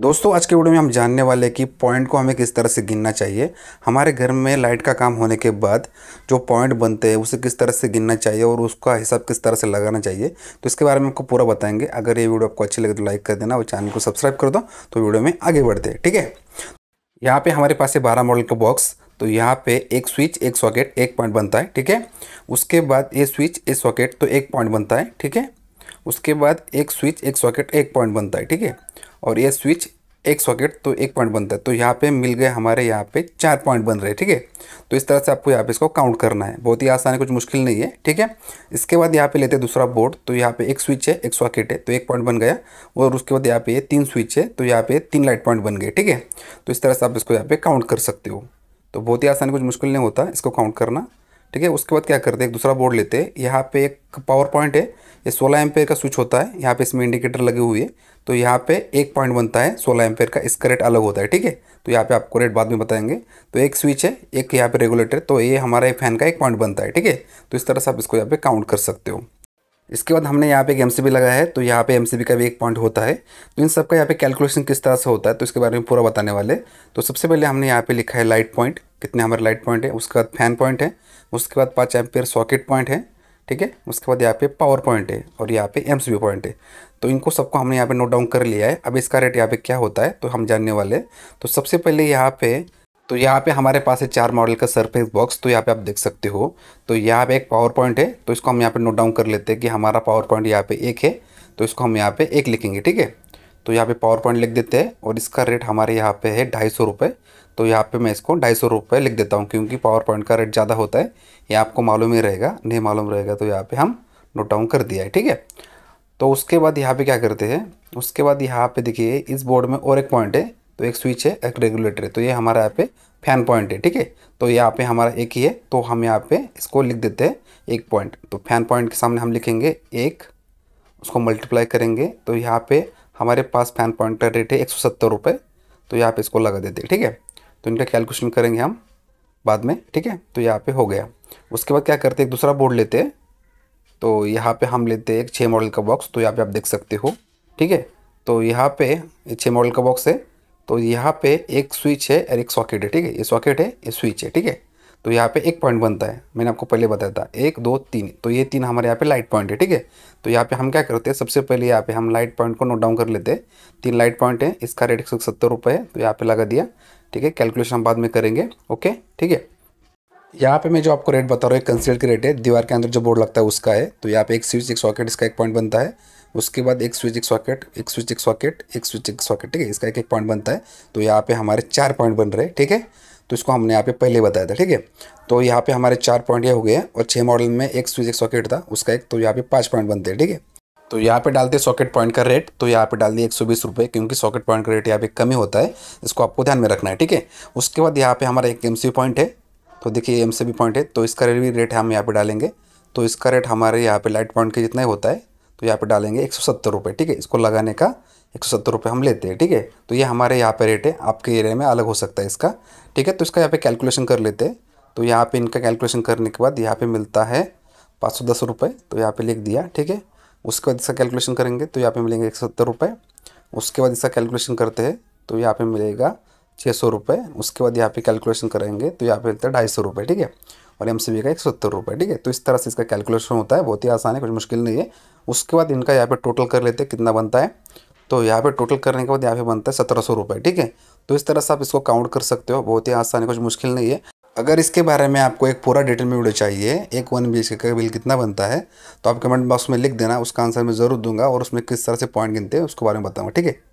दोस्तों आज के वीडियो में हम जानने वाले कि पॉइंट को हमें किस तरह से गिनना चाहिए हमारे घर में लाइट का काम होने के बाद जो पॉइंट बनते हैं उसे किस तरह से गिनना चाहिए और उसका हिसाब किस तरह से लगाना चाहिए तो इसके बारे में आपको पूरा बताएंगे अगर ये वीडियो आपको अच्छी लगे तो लाइक कर देना और चैनल को सब्सक्राइब कर दो तो वीडियो में आगे बढ़ते हैं ठीक है यहाँ पे हमारे पास है बारह मॉडल का बॉक्स तो यहाँ पे एक स्विच एक सॉकेट एक पॉइंट बनता है ठीक है उसके बाद ये स्विच ये सॉकेट तो एक पॉइंट बनता है ठीक है उसके बाद एक स्विच एक सॉकेट एक पॉइंट बनता है ठीक है और ये स्विच एक सॉकेट तो एक पॉइंट बनता है तो यहाँ पे मिल गए हमारे यहाँ पे चार पॉइंट बन रहे हैं ठीक है तो इस तरह से आपको यहाँ पे इसको काउंट करना है बहुत ही आसान है कुछ मुश्किल नहीं है ठीक है इसके बाद यहाँ पे लेते हैं दूसरा बोर्ड तो यहाँ पे एक स्विच है एक सॉकेट है तो एक पॉइंट बन गया और उसके बाद यहाँ पे तीन स्विच है तो यहाँ पे तीन लाइट पॉइंट बन गए ठीक है तो इस तरह से आप इसको यहाँ पे काउंट कर सकते हो तो बहुत ही आसान कुछ मुश्किल नहीं होता इसको काउंट करना ठीक है उसके बाद क्या करते हैं एक दूसरा बोर्ड लेते हैं यहाँ पे एक पावर पॉइंट है ये सोलह एम्पेयर का स्विच होता है यहाँ पे इसमें इंडिकेटर लगे हुए हैं तो यहाँ पे एक पॉइंट बनता है सोलह एम्पेयर का इसका रेट अलग होता है ठीक है तो यहाँ पे आपको रेट बाद में बताएंगे तो एक स्विच है एक यहाँ पे रेगुलेटर तो ये हमारा फैन का एक पॉइंट बनता है ठीक है तो इस तरह से आप इसको यहाँ पे काउंट कर सकते हो इसके बाद हमने यहाँ पे एक एम लगाया है तो यहाँ पे एम का भी एक पॉइंट होता है तो इन सब का यहाँ पे कैलकुलेशन किस तरह से होता है तो इसके बारे में पूरा बताने वाले तो सबसे पहले हमने यहाँ पे लिखा है लाइट पॉइंट कितने हमारे लाइट पॉइंट है उसके बाद फैन पॉइंट है उसके बाद पाँच एम्पियर सॉकेट पॉइंट है ठीक है उसके बाद यहाँ पे पावर पॉइंट है और यहाँ पे एम पॉइंट है तो इनको सबको हमने यहाँ पे नोट डाउन कर लिया है अब इसका रेट यहाँ पे क्या होता है तो हम जानने वाले तो सबसे पहले यहाँ पे तो यहाँ पे हमारे पास है चार मॉडल का सरफेस बॉक्स तो यहाँ पे आप देख सकते हो तो यहाँ पे एक पावर पॉइंट है तो इसको हम यहाँ पे नोट डाउन कर लेते हैं कि हमारा पावर पॉइंट यहाँ पे एक है तो इसको हम यहाँ पे एक लिखेंगे ठीक है तो यहाँ पे पावर पॉइंट लिख देते हैं और इसका रेट हमारे यहाँ पे है ढाई सौ रुपये तो यहाँ पर मैं इसको ढाई सौ रुपये लिख देता हूँ क्योंकि पावर पॉइंट का रेट ज़्यादा होता है ये आपको मालूम ही रहेगा नहीं मालूम रहेगा तो यहाँ पर हम नोट डाउन कर दिया है ठीक है तो उसके बाद यहाँ पर क्या करते हैं उसके बाद यहाँ पर देखिए इस बोर्ड में और एक पॉइंट है तो एक स्विच है एक रेगुलेटर है तो ये हमारा यहाँ पे फैन पॉइंट है ठीक है तो यहाँ पे हमारा एक ही है तो हम यहाँ पे इसको लिख देते हैं एक पॉइंट तो फैन पॉइंट के सामने हम लिखेंगे एक उसको मल्टीप्लाई करेंगे तो यहाँ पे हमारे पास फैन पॉइंट का रेट है एक सौ तो यहाँ पे इसको लगा देते हैं ठीक है तो इनका कैलकुलेशन करेंगे हम बाद में ठीक है तो यहाँ पर हो गया उसके बाद क्या करते हैं एक दूसरा बोर्ड लेते हैं तो यहाँ पर हम लेते हैं एक छः मॉडल का बॉक्स तो यहाँ पर आप देख सकते हो ठीक है तो यहाँ पे छः मॉडल का बॉक्स है तो यहाँ पे एक स्विच है और एक सॉकेट है ठीक है ये सॉकेट है ये स्विच है ठीक है तो यहाँ पे एक पॉइंट बनता है मैंने आपको पहले बताया था एक दो तीन तो ये तीन हमारे यहाँ पे लाइट पॉइंट है ठीक है तो यहाँ पे हम क्या करते हैं सबसे पहले यहाँ पे हम लाइट पॉइंट को नोट डाउन कर लेते हैं तीन लाइट पॉइंट है इसका रेट एक सौ सत्तर रुपये है तो यहाँ पे लगा दिया ठीक है कैलकुलेशन हम बाद में करेंगे ओके ठीक है यहाँ पे मैं जो आपको रेट बता रहा हूँ एक कंसील के रेट है दीवार के अंदर जो बोर्ड लगता है उसका है तो यहाँ पे एक स्विच एक सॉकेट इसका एक पॉइंट बनता है उसके बाद एक स्विच एक सॉकेट एक स्विच एक सॉकेट एक स्विच एक सॉकेट ठीक है इसका एक एक पॉइंट बनता है तो यहाँ पे हमारे चार पॉइंट बन रहे ठीक है तो इसको हमने यहाँ पे पहले बताया था ठीक है तो यहाँ पे हमारे चार पॉइंट ये हो गए और छः मॉडल में एक स्विच एक सॉकेट था उसका एक तो यहाँ पे पाँच पॉइंट बनते हैं ठीक है तो यहाँ पे डालते हैं सॉकेट पॉइंट का रेट तो यहाँ पे डाल दिए एक सौ बीस रुपये क्योंकि सॉकेट पॉइंट का रेट यहाँ पे कम ही होता है इसको आपको ध्यान में रखना है ठीक है उसके बाद यहाँ पे हमारा एक एम पॉइंट है तो देखिए एम से भी पॉइंट है तो इसका रेट भी रेट हम यहाँ पर डालेंगे तो इसका रेट हमारे यहाँ पे लाइट पॉइंट के जितना ही होता है तो यहाँ पे डालेंगे एक सौ ठीक है इसको लगाने का एक सौ हम लेते हैं ठीक है थीके? तो ये हमारे यहाँ पे रेट है आपके एरिया में अलग हो सकता है इसका ठीक है तो इसका यहाँ पे कैलकुलेशन कर लेते हैं तो यहाँ पे इनका कैलकुलेशन करने के बाद यहाँ पे मिलता है पाँच सौ दस रुपये तो यहाँ पे लिख दिया ठीक है उसके बाद इसका कैलकुलेशन करेंगे तो यहाँ पे मिलेंगे एक सौ उसके बाद इसका कैलकुलेशन करते हैं तो यहाँ पे मिलेगा छः सौ रुपये उसके बाद यहाँ पे कैलकुलेशन करेंगे तो यहाँ पे मिलता है ढाई सौ रुपये ठीक है और एम सी का एक सत्तर रुपये ठीक है तो इस तरह से इसका कैलकुलेशन होता है बहुत ही आसान है कुछ मुश्किल नहीं है उसके बाद इनका यहाँ पे टोटल कर लेते हैं कितना बनता है तो यहाँ पे टोटल करने के बाद यहाँ पे बनता है सत्रह सौ रुपये ठीक है तो इस तरह से आप इसको काउंट कर सकते हो बहुत ही आसान है कुछ मुश्किल नहीं है अगर इसके बारे में आपको एक पूरा डिटेल में वीडियो चाहिए एक वन बी एच का बिल कितना बनता है तो आप कमेंट बॉक्स में लिख देना उसका आंसर मैं ज़रूर दूंगा और उसमें किस तरह से पॉइंट गिनते हैं उसके बारे में बताऊँगा ठीक है